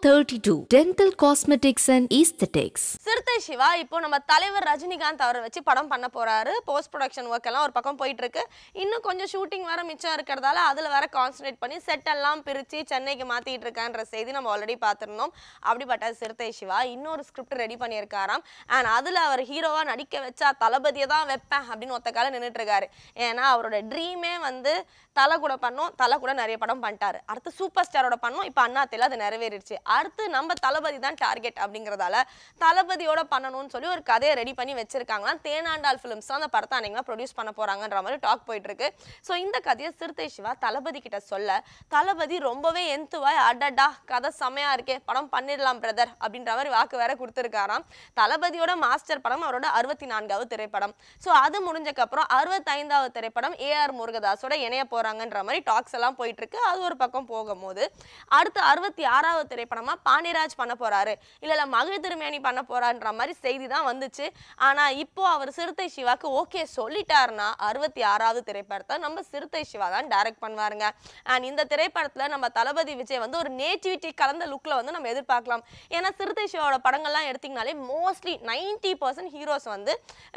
32 Dental Cosmetics and Aesthetics. Siva இப்போ நம்ம தலைவர் ரஜினிகாந்த் அவரை வச்சு படம் பண்ண போறாரு போஸ்ட் ப்ரொடக்ஷன் ஒர்க் எல்லாம் ஒரு பக்கம் போயிட்டு இருக்கு இன்னும் கொஞ்சம் ஷூட்டிங் வேற மிச்சம் இருக்கிறதால அதுல வேற கான்சன்ட்ரேட் பண்ணி செட் எல்லாம் பிரிச்சு சென்னைக்கு மாத்திட்டு இருக்கான்ற செய்தி நம்ம ஆல்ரெடி பார்த்துருந்தோம் அப்படிப்பட்ட சிறுத்தை சிவா இன்னொரு ஸ்கிரிப்ட் ரெடி பண்ணியிருக்காராம் அண்ட் அதுல அவர் ஹீரோவா நடிக்க வச்சா தளபதியை தான் வைப்பேன் அப்படின்னு ஒத்த கால நின்றுட்டு இருக்காரு ஏன்னா அவரோட ட்ரீமே வந்து தலை கூட பண்ணோம் தலை கூட நிறைய படம் பண்ணிட்டாரு அடுத்து சூப்பர் ஸ்டாரோட பண்ணோம் இப்போ அண்ணாத்தில அது நிறைவேறிடுச்சு அடுத்து நம்ம தளபதி தான் டார்கெட் அப்படிங்கிறதால தளபதியோட பண்ணணும்னு சொல்லி ஒரு கதையை ரெடி பண்ணி வச்சிருக்காங்களா தேனாண்டால் ஃபிலிம்ஸ் தான் அந்த படத்தை அன்னைக்கு ப்ரொடியூஸ் பண்ண போறாங்கன்ற மாதிரி டாக் போயிட்டு இருக்கு ஸோ இந்த கதையை சிறுத்தை சிவா தளபதி கிட்ட சொல்ல தளபதி ரொம்பவே எந்துவாய் அடடா கதை செமையா இருக்கே படம் பண்ணிடலாம் பிரதர் அப்படின்ற மாதிரி வாக்கு வேற கொடுத்துருக்காராம் தளபதியோட மாஸ்டர் படம் அவரோட அறுபத்தி நான்காவது திரைப்படம் ஸோ அது முடிஞ்சக்கப்புறம் அறுபத்தைந்தாவது திரைப்படம் ஏஆர் முருகதாஸோட இணைய போறாங்கன்ற மாதிரி டாக்ஸ் எல்லாம் போயிட்டு இருக்கு அது ஒரு பக்கம் போகும்போது அடுத்து அறுபத்தி ஆறாவது திரைப்படமா பாண்டியராஜ் பண்ண போறாரு இல்ல இல்ல மகிழ் திருமேனி பண்ண போறான்ற மாதிரி செய்தி தான் வந்துச்சு ஆனால் இப்போ அவர் சிறுத்தை சிவாக்கு ஓகே சொல்லிட்டாருன்னா அறுபத்தி ஆறாவது திரைப்படத்தை நம்ம சிறுத்தை சிவா தான் டைரக்ட் பண்ணுவாருங்க அண்ட் இந்த திரைப்படத்தில் நம்ம தளபதி விஜய் வந்து ஒரு நேட்டிவிட்டி கலந்த லுக்கில் வந்து நம்ம எதிர்பார்க்கலாம் ஏன்னா சிறுத்தை சிவாவோட படங்கள்லாம் எடுத்திங்கனாலே மோஸ்ட்லி நைன்டி பர்சன்ட் ஹீரோஸ் வந்து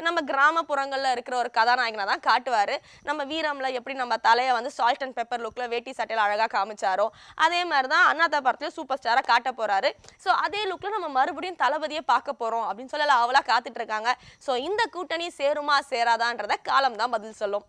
நம்ம கிராமப்புறங்களில் இருக்கிற ஒரு கதாநாயகனை தான் காட்டுவார் நம்ம வீரமில் எப்படி நம்ம தலையை வந்து சால்ட் அண்ட் பெப்பர் லுக்கில் வேட்டி சட்டையில் அழகாக காமிச்சாரோ அதே மாதிரி தான் அண்ணாத்த படத்தில் சூப்பர் ஸ்டாராக காட்ட போகிறாரு ஸோ அதே லுக்கில் நம்ம மறுபடியும் தளபதியை பார்க்க போகிறோம் அப்படின்னு சொல்லலாம் அவளாக காத்துட்டு இருக்காங்க ஸோ இந்த கூட்டணி சேருமா சேராதான்றத காலம் தான் பதில் சொல்லும்